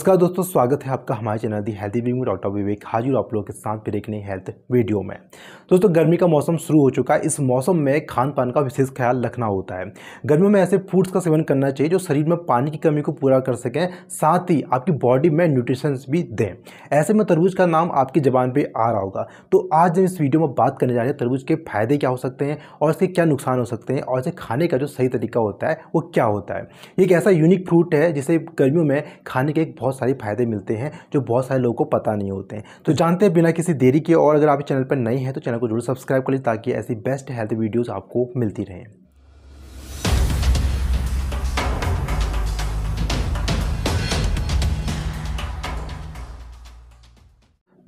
नमस्कार दोस्तों स्वागत है आपका हमारे channel the healthy being doctor Vivek हाजिर आप लोगों के साथ फिर एक नई हेल्थ वीडियो में दोस्तों गर्मी का मौसम शुरू हो चुका है इस मौसम में खान पान का विशेष ख्याल रखना होता है गर्मियों में ऐसे फूड्स का सेवन करना चाहिए जो शरीर में पानी की कमी को पूरा कर सकें साथ ही आपकी बॉडी में न्यूट्रिशन भी दें ऐसे में तरबूज का नाम आपकी जबान पर आ रहा होगा तो आज जब इस वीडियो में बात करने जा रहे हैं तरबूज के फायदे क्या हो सकते हैं और इसके क्या नुकसान हो सकते हैं और इसे खाने का जो सही तरीका होता है वो क्या होता है एक ऐसा यूनिक फ्रूट है जिसे गर्मियों में खाने के एक बहुत बहुत सारे फ़ायदे मिलते हैं जो बहुत सारे लोगों को पता नहीं होते हैं तो जानते हैं बिना किसी देरी के और अगर आप चैनल पर नए हैं तो चैनल को जरूर सब्सक्राइब कर लीजिए ताकि ऐसी बेस्ट हेल्थ वीडियोज़ आपको मिलती रहें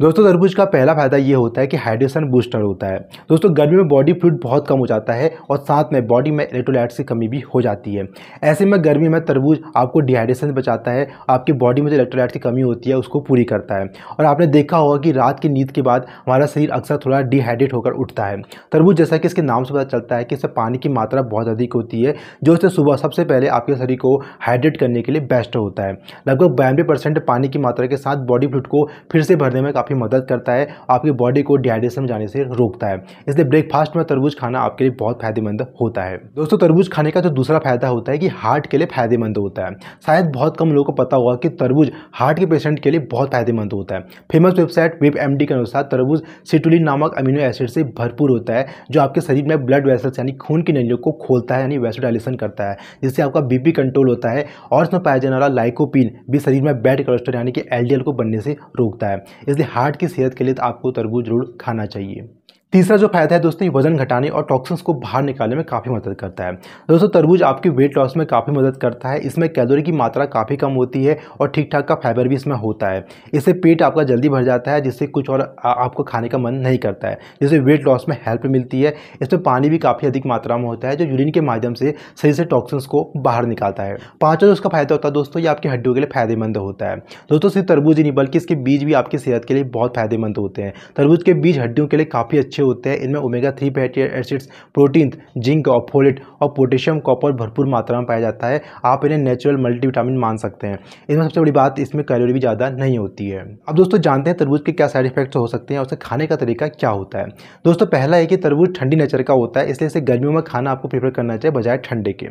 दोस्तों तरबूज का पहला फ़ायदा ये होता है कि हाइड्रेशन बूस्टर होता है दोस्तों गर्मी में बॉडी फ्लूड बहुत कम हो जाता है और साथ में बॉडी में इलेक्ट्रोलाइट्स की कमी भी हो जाती है ऐसे में गर्मी में तरबूज आपको डिहाइड्रेशन से बचाता है आपकी बॉडी में जो इलेक्ट्रोलाइट की कमी होती है उसको पूरी करता है और आपने देखा होगा कि रात की नींद के बाद हमारा शरीर अक्सर थोड़ा डिहाइड्रेट होकर उठता है तरबूज जैसा कि इसके नाम से पता चलता है कि इससे पानी की मात्रा बहुत अधिक होती है जो इससे सुबह सबसे पहले आपके शरीर को हाइड्रेट करने के लिए बेस्ट होता है लगभग बयानवे पानी की मात्रा के साथ बॉडी फ्लूड को फिर से भरने में काफ़ी काफ़ी मदद करता है आपकी बॉडी को डिहाइड्रेशन जाने से रोकता है इसलिए ब्रेकफास्ट में तरबूज खाना आपके लिए बहुत फायदेमंद होता है दोस्तों तरबूज खाने का जो दूसरा फायदा होता है कि हार्ट के लिए फायदेमंद होता है शायद बहुत कम लोगों को पता होगा कि तरबूज हार्ट के पेशेंट के लिए बहुत फायदेमंद होता है फेमस वेबसाइट वेब एम के अनुसार तरबूज सिटुलिन नामक अमीनो एसिड से भरपूर होता है जो आपके शरीर में ब्लड वेसल्स यानी खून की नलियों को खोलता है यानी वेसल करता है जिससे आपका बीपी कंट्रोल होता है और इसमें पाया जाने वाला लाइकोपिन भी शरीर में बैड कोलेस्ट्रॉल यानी कि एल को बनने से रोकता है इसलिए हार्ट की सेहत के लिए तो आपको तरबूज जरूर खाना चाहिए तीसरा जो फायदा है दोस्तों ये वजन घटाने और टॉक्सिन्स को बाहर निकालने में काफ़ी मदद करता है दोस्तों तरबूज आपके वेट लॉस में काफ़ी मदद करता है इसमें कैलोरी की मात्रा काफ़ी कम होती है और ठीक ठाक का फाइबर भी इसमें होता है इससे पेट आपका जल्दी भर जाता है जिससे कुछ और आपको खाने का मन नहीं करता है जिससे वेट लॉस में हेल्प मिलती है इसमें पानी भी काफ़ी अधिक मात्रा में होता है जो यूरिन के माध्यम से शरीर से टॉक्सिन्स को बाहर निकालता है पाँचों जो उसका फायदा होता है दोस्तों ये आपकी हड्डियों के लिए फायदेमंद होता है दोस्तों सिर्फ तरबूज ही नहीं बल्कि इसके बीज भी आपकी सेहत के लिए बहुत फायदेमंद होते हैं तरबूज के बीज हड्डियों के लिए काफ़ी अच्छे अच्छे होते हैं इनमें omega three fatty acids protein zinc और फोलेट और पोटेशियम कॉपर भरपूर मात्रा में पाया जाता है आप इन्हें नेचुरल मल्टीविटामिन मान सकते हैं इसमें सबसे बड़ी बात इसमें कैलोरी भी ज़्यादा नहीं होती है अब दोस्तों जानते हैं तरबूज के क्या साइड इफेक्ट्स हो सकते हैं उसे खाने का तरीका क्या होता है दोस्तों पहला है कि तरबूज ठंडी नेचर का होता है इसलिए इसे गर्मियों में खाना आपको प्रेफर करना चाहिए बजाय ठंडे के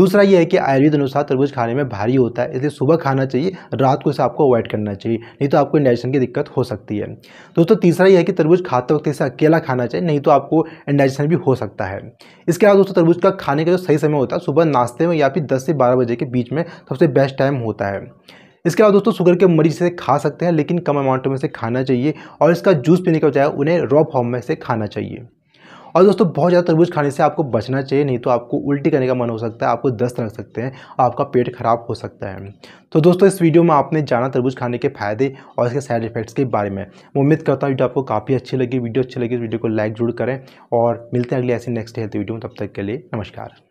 दूसरा यह है कि आयुर्वेद अनुसार तरबूज खाने में भारी होता है इसलिए सुबह खाना चाहिए रात को इसे आपको अवॉइड करना चाहिए नहीं तो आपको इंडाइजेशन की दिक्कत हो सकती है दोस्तों तीसरा यह है कि तरबूज खाते वक्त इसे अकेला खाना चाहिए नहीं तो आपको इंडाइजेशन भी हो सकता है इसके अलावा दोस्तों तरबूज का खाने का जो सही समय होता है सुबह नाश्ते में या फिर दस से बारह बजे के बीच में सबसे बेस्ट टाइम होता है इसके अलावा दोस्तों शुगर के मरीज से खा सकते हैं लेकिन कम अमाउंट में से खाना चाहिए और इसका जूस पीने के बजाय उन्हें रॉ फॉर्म में से खाना चाहिए और दोस्तों बहुत ज़्यादा तरबूज खाने से आपको बचना चाहिए नहीं तो आपको उल्टी करने का मन हो सकता है आपको दस्त रख सकते हैं आपका पेट खराब हो सकता है तो दोस्तों इस वीडियो में आपने जाना तरबूज खाने के फायदे और इसके साइड इफेक्ट्स के बारे में उम्मीद करता हूँ वीडियो आपको काफ़ी अच्छी लगी वीडियो अच्छी लगी तो इस वीडियो को लाइक जरूर करें और मिलते हैं अगले ऐसी नेक्स्ट हेल्थ वीडियो में तब तक के लिए नमस्कार